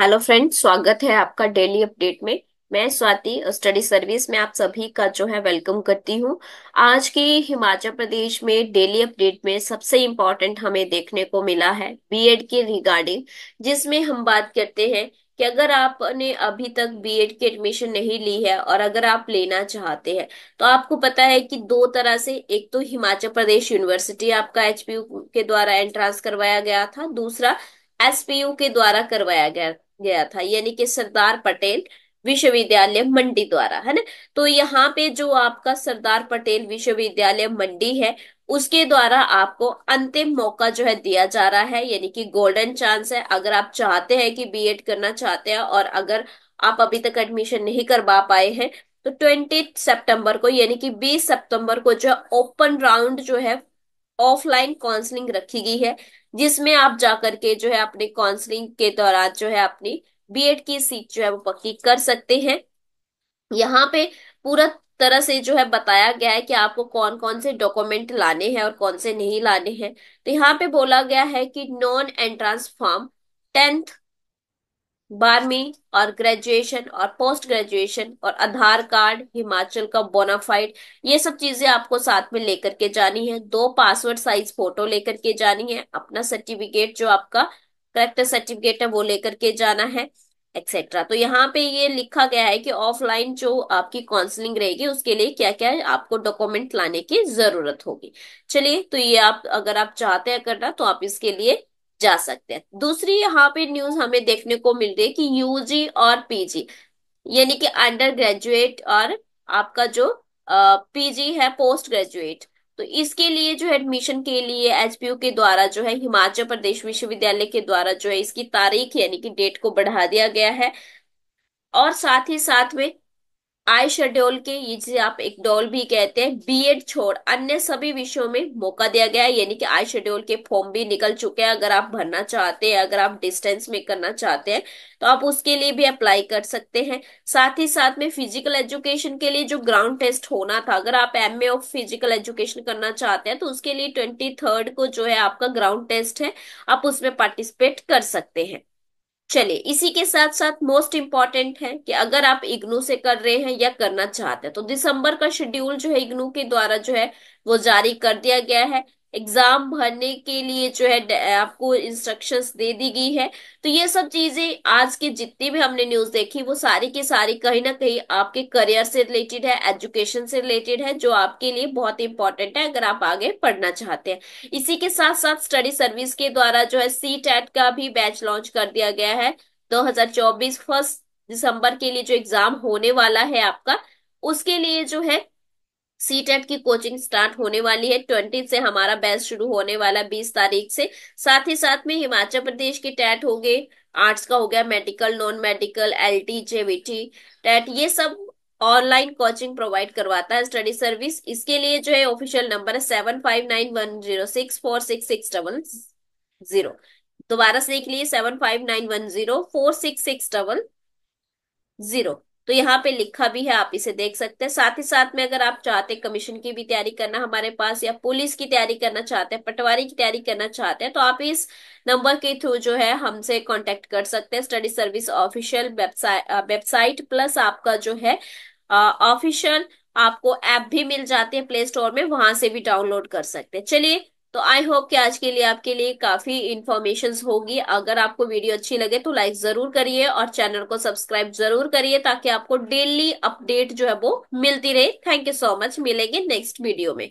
hello friend स्वागत है आपका डेली अपडेट में मैं स्वाति स्टडी सर्विस में आप सभी का जो है वेलकम करती हूँ आज के हिमाचल प्रदेश में डेली अपडेट में सबसे इम्पोर्टेंट हमें देखने को मिला है बीएड के रिगार्डिंग जिसमें हम बात करते हैं कि अगर आपने अभी तक बीएड की एडमिशन नहीं ली है और अगर आप लेना चाहते हैं तो आपको पता है कि दो तरह से एक तो हिमाचल प्रदेश यूनिवर्सिटी आपका एचपीयू के द्वारा एंट्रांस करवाया गया था दूसरा एसपीयू के द्वारा करवाया गया गया था यानी कि सरदार पटेल विश्वविद्यालय मंडी द्वारा है ना तो यहाँ पे जो आपका सरदार पटेल विश्वविद्यालय मंडी है उसके द्वारा आपको अंतिम मौका जो है दिया जा रहा है यानी कि गोल्डन चांस है अगर आप चाहते हैं कि बीएड करना चाहते हैं और अगर आप अभी तक एडमिशन नहीं करवा पाए हैं तो ट्वेंटी सितंबर को यानी कि बीस सितंबर को जो है ओपन राउंड जो है ऑफलाइन काउंसलिंग रखी गई है जिसमें आप जाकर के जो है अपने काउंसलिंग के दौरान जो है अपनी बीएड की सीट जो है वो पक्की कर सकते हैं यहाँ पे पूरा तरह से जो है बताया गया है कि आपको कौन कौन से डॉक्यूमेंट लाने हैं और कौन से नहीं लाने हैं तो यहाँ पे बोला गया है कि नॉन एंट्रांस फॉर्म टेंथ बारहवीं और ग्रेजुएशन और पोस्ट ग्रेजुएशन और आधार कार्ड हिमाचल का बोनाफाइड ये सब चीजें आपको साथ में लेकर के जानी है दो पासवर्ड साइज फोटो लेकर के जानी है अपना सर्टिफिकेट जो आपका करेक्टर सर्टिफिकेट है वो लेकर के जाना है एक्सेट्रा तो यहाँ पे ये लिखा गया है कि ऑफलाइन जो आपकी काउंसलिंग रहेगी उसके लिए क्या क्या आपको डॉक्यूमेंट लाने की जरूरत होगी चलिए तो ये आप अगर आप चाहते हैं करना तो आप इसके लिए जा सकते हैं दूसरी यहाँ पे न्यूज हमें देखने को मिल रही है कि यूजी और पीजी यानी कि अंडर ग्रेजुएट और आपका जो पीजी है पोस्ट ग्रेजुएट तो इसके लिए जो एडमिशन के लिए एचपीयू के द्वारा जो है हिमाचल प्रदेश विश्वविद्यालय के द्वारा जो है इसकी तारीख यानी कि डेट को बढ़ा दिया गया है और साथ ही साथ में आई शेड्यूल के जिसे आप एक डोल भी कहते हैं बीएड छोड़ अन्य सभी विषयों में मौका दिया गया है यानी कि आई शेड्यूल के फॉर्म भी निकल चुके हैं अगर आप भरना चाहते हैं अगर आप डिस्टेंस में करना चाहते हैं तो आप उसके लिए भी अप्लाई कर सकते हैं साथ ही साथ में फिजिकल एजुकेशन के लिए जो ग्राउंड टेस्ट होना था अगर आप M A of physical education करना चाहते हैं तो उसके लिए ट्वेंटी थर्ड को जो है आपका ग्राउंड टेस्ट है आप उसमें पार्टिसिपेट कर सकते हैं चलिए इसी के साथ साथ मोस्ट इंपॉर्टेंट है कि अगर आप इग्नू से कर रहे हैं या करना चाहते हैं तो दिसंबर का शेड्यूल जो है इग्नू के द्वारा जो है वो जारी कर दिया गया है एग्जाम भरने के लिए जो है आपको इंस्ट्रक्शंस दे दी गई है तो ये सब चीजें आज के जितनी भी हमने न्यूज देखी वो सारी की सारी कहीं ना कहीं आपके करियर से रिलेटेड है एजुकेशन से रिलेटेड है जो आपके लिए बहुत इंपॉर्टेंट है अगर आप आगे पढ़ना चाहते हैं इसी के साथ साथ स्टडी सर्विस के द्वारा जो है सी टेट का भी बैच लॉन्च कर दिया गया है दो हजार फर्स्ट दिसंबर के लिए जो एग्जाम होने वाला है आपका उसके लिए जो है सी टेट e की कोचिंग स्टार्ट होने वाली है ट्वेंटी से हमारा बैच शुरू होने वाला बीस तारीख से साथ ही साथ में हिमाचल प्रदेश के टेट e हो गए आर्ट्स का हो गया medical non medical L T JBT TET ये सब ऑनलाइन कोचिंग प्रोवाइड करवाता है स्टडी सर्विस इसके लिए जो है ऑफिशियल नंबर है seven five nine one zero six four six six double zero दोबारा से देख लिए seven five nine one zero four six six double zero तो यहाँ पे लिखा भी है आप इसे देख सकते हैं साथ ही साथ में अगर आप चाहते हैं कमीशन की भी तैयारी करना हमारे पास या पुलिस की तैयारी करना चाहते हैं पटवारी की तैयारी करना चाहते हैं तो आप इस नंबर के थ्रू जो है हमसे कांटेक्ट कर सकते हैं study service official website website plus आपका जो है ऑफिशियल आपको ऐप भी मिल जाती है प्ले स्टोर में वहां से भी डाउनलोड कर सकते हैं चलिए तो आई होप कि आज के लिए आपके लिए काफी इन्फॉर्मेशन होगी अगर आपको वीडियो अच्छी लगे तो लाइक जरूर करिए और चैनल को सब्सक्राइब जरूर करिए ताकि आपको डेली अपडेट जो है वो मिलती रहे थैंक यू सो मच मिलेंगे नेक्स्ट वीडियो में